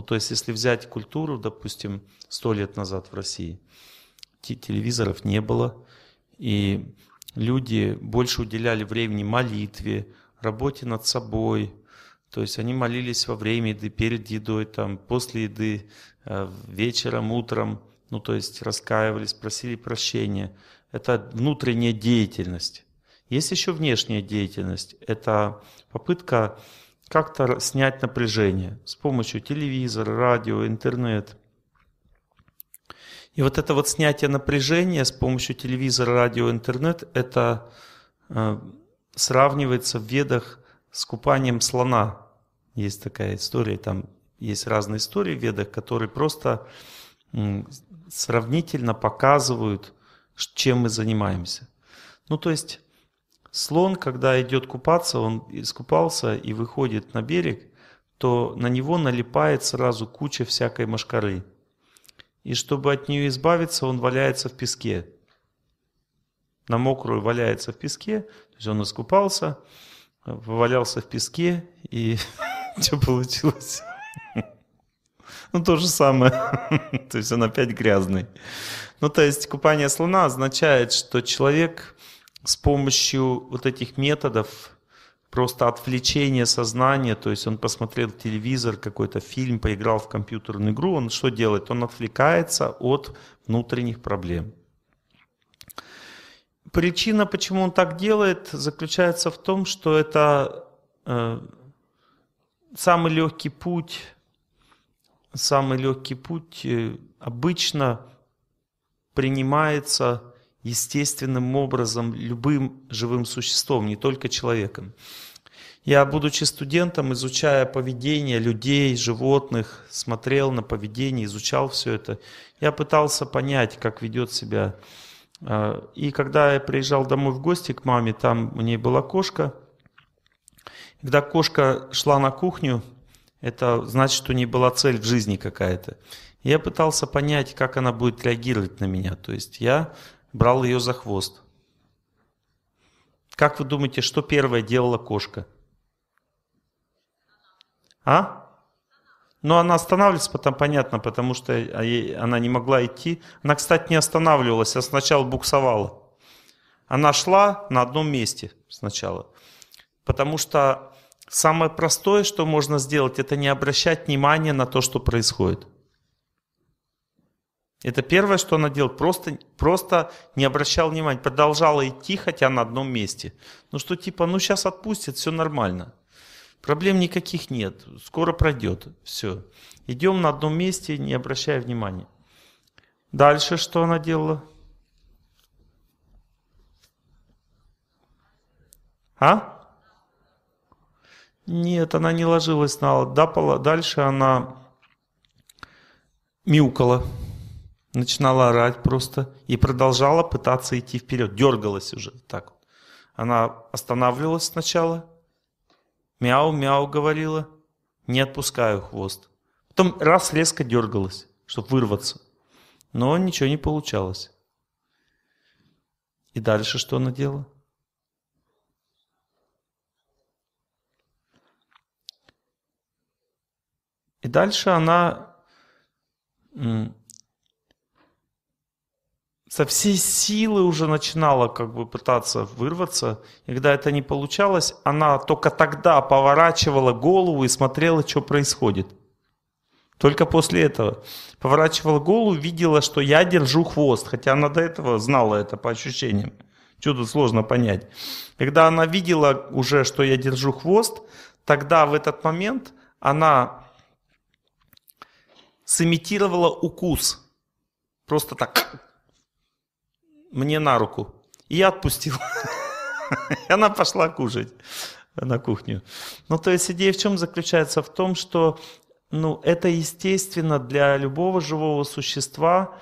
Ну, то есть, если взять культуру, допустим, сто лет назад в России, телевизоров не было, и люди больше уделяли времени молитве, работе над собой, то есть они молились во время еды, перед едой, там, после еды, э, вечером, утром, ну, то есть раскаивались, просили прощения. Это внутренняя деятельность. Есть еще внешняя деятельность. Это попытка как-то снять напряжение с помощью телевизора, радио, интернет. И вот это вот снятие напряжения с помощью телевизора, радио, интернет, это э, сравнивается в ведах с купанием слона. Есть такая история, там есть разные истории в ведах, которые просто э, сравнительно показывают, чем мы занимаемся. Ну то есть Слон, когда идет купаться, он искупался и выходит на берег, то на него налипает сразу куча всякой машкары. И чтобы от нее избавиться, он валяется в песке. На мокрую валяется в песке, то есть он искупался, валялся в песке, и что получилось? Ну, то же самое. То есть он опять грязный. Ну, то есть купание слона означает, что человек с помощью вот этих методов просто отвлечения сознания, то есть он посмотрел телевизор, какой-то фильм, поиграл в компьютерную игру, он что делает? Он отвлекается от внутренних проблем. Причина, почему он так делает, заключается в том, что это э, самый легкий путь, самый легкий путь э, обычно принимается естественным образом любым живым существом, не только человеком. Я, будучи студентом, изучая поведение людей, животных, смотрел на поведение, изучал все это, я пытался понять, как ведет себя. А, и когда я приезжал домой в гости к маме, там у нее была кошка. Когда кошка шла на кухню, это значит, что у нее была цель в жизни какая-то. Я пытался понять, как она будет реагировать на меня. То есть я брал ее за хвост. Как вы думаете, что первое делала кошка? А? Ну, она останавливалась потом понятно, потому что а она не могла идти. Она, кстати, не останавливалась, а сначала буксовала. Она шла на одном месте сначала. Потому что самое простое, что можно сделать, это не обращать внимания на то, что происходит. Это первое, что она делала. Просто, просто не обращала внимания. Продолжала идти, хотя на одном месте. Ну что типа, ну сейчас отпустят, все нормально. Проблем никаких нет. Скоро пройдет. Все. Идем на одном месте, не обращая внимания. Дальше что она делала? А? Нет, она не ложилась на дапала. Дальше она мяукала начинала орать просто и продолжала пытаться идти вперед, дергалась уже так. Она останавливалась сначала, мяу-мяу говорила, не отпускаю хвост. Потом раз резко дергалась, чтобы вырваться, но ничего не получалось. И дальше что она делала? И дальше она со всей силы уже начинала как бы пытаться вырваться. И когда это не получалось, она только тогда поворачивала голову и смотрела, что происходит. Только после этого. Поворачивала голову, видела, что я держу хвост. Хотя она до этого знала это по ощущениям. Чудо, сложно понять. Когда она видела уже, что я держу хвост, тогда в этот момент она сымитировала укус. Просто так мне на руку. И я отпустил. И она пошла кушать на кухню. Ну, то есть идея в чем заключается? В том, что ну, это естественно для любого живого существа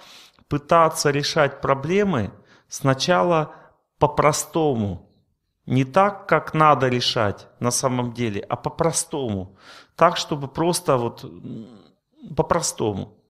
пытаться решать проблемы сначала по-простому. Не так, как надо решать на самом деле, а по-простому. Так, чтобы просто вот по-простому.